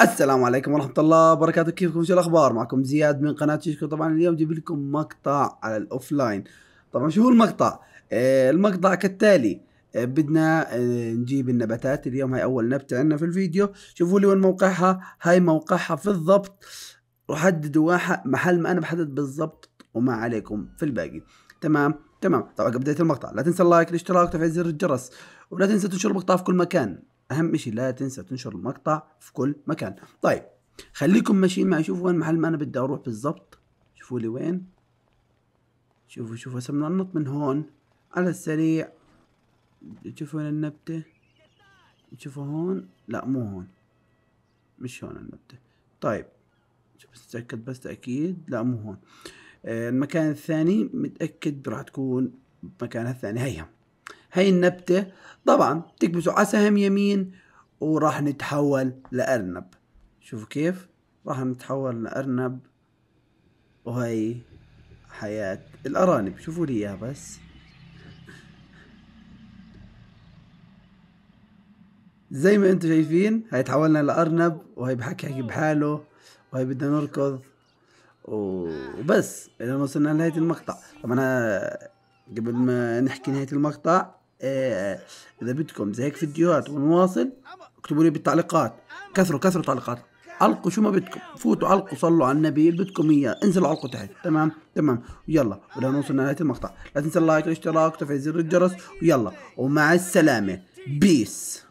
السلام عليكم ورحمة الله وبركاته كيفكم شو الأخبار معكم زياد من قناة شيشكو طبعا اليوم جيب لكم مقطع على الأوفلاين طبعا شو هو المقطع آه، المقطع كالتالي آه، بدنا آه، نجيب النباتات اليوم هاي أول نبتة عندنا في الفيديو شوفوا لي وين موقعها هاي موقعها في الضبط وحددوا محل ما أنا بحدد بالضبط وما عليكم في الباقي تمام تمام طبعا بداية المقطع لا تنسى اللايك الاشتراك وتفعيل زر الجرس ولا تنسى تنشر المقطع في كل مكان اهم شيء لا تنسى تنشر المقطع في كل مكان طيب خليكم ماشيين معي شوفوا وين محل ما انا بدي اروح بالضبط شوفوا لي وين شوفوا شوفوا هسه بدنا ننط من هون على السريع تشوفوا وين النبتة تشوفوا هون لا مو هون مش هون النبتة طيب بس اتأكد بس تأكيد لا مو هون آه، المكان الثاني متأكد راح تكون مكانها الثاني هيها هاي النبتة طبعا تكبسوا على سهم يمين وراح نتحول لأرنب شوفوا كيف راح نتحول لأرنب وهي حياة الأرانب شوفوا لي إياها بس زي ما انتم شايفين هاي تحولنا لأرنب وهي بحكي حكي بحاله وهي بدنا نركض وبس الى وصلنا لنهاية المقطع طبعا قبل ما نحكي نهاية المقطع اذا بدكم زي هيك فيديوهات ونواصل اكتبوا لي بالتعليقات كثروا كثروا تعليقات القوا شو ما بدكم فوتوا القوا صلوا على النبي اللي بدكم اياه انزلوا القوا تحت تمام تمام يلا ولا نوصل نهايه المقطع لا تنسى اللايك والاشتراك وتفعيل زر الجرس ويلا ومع السلامه بيس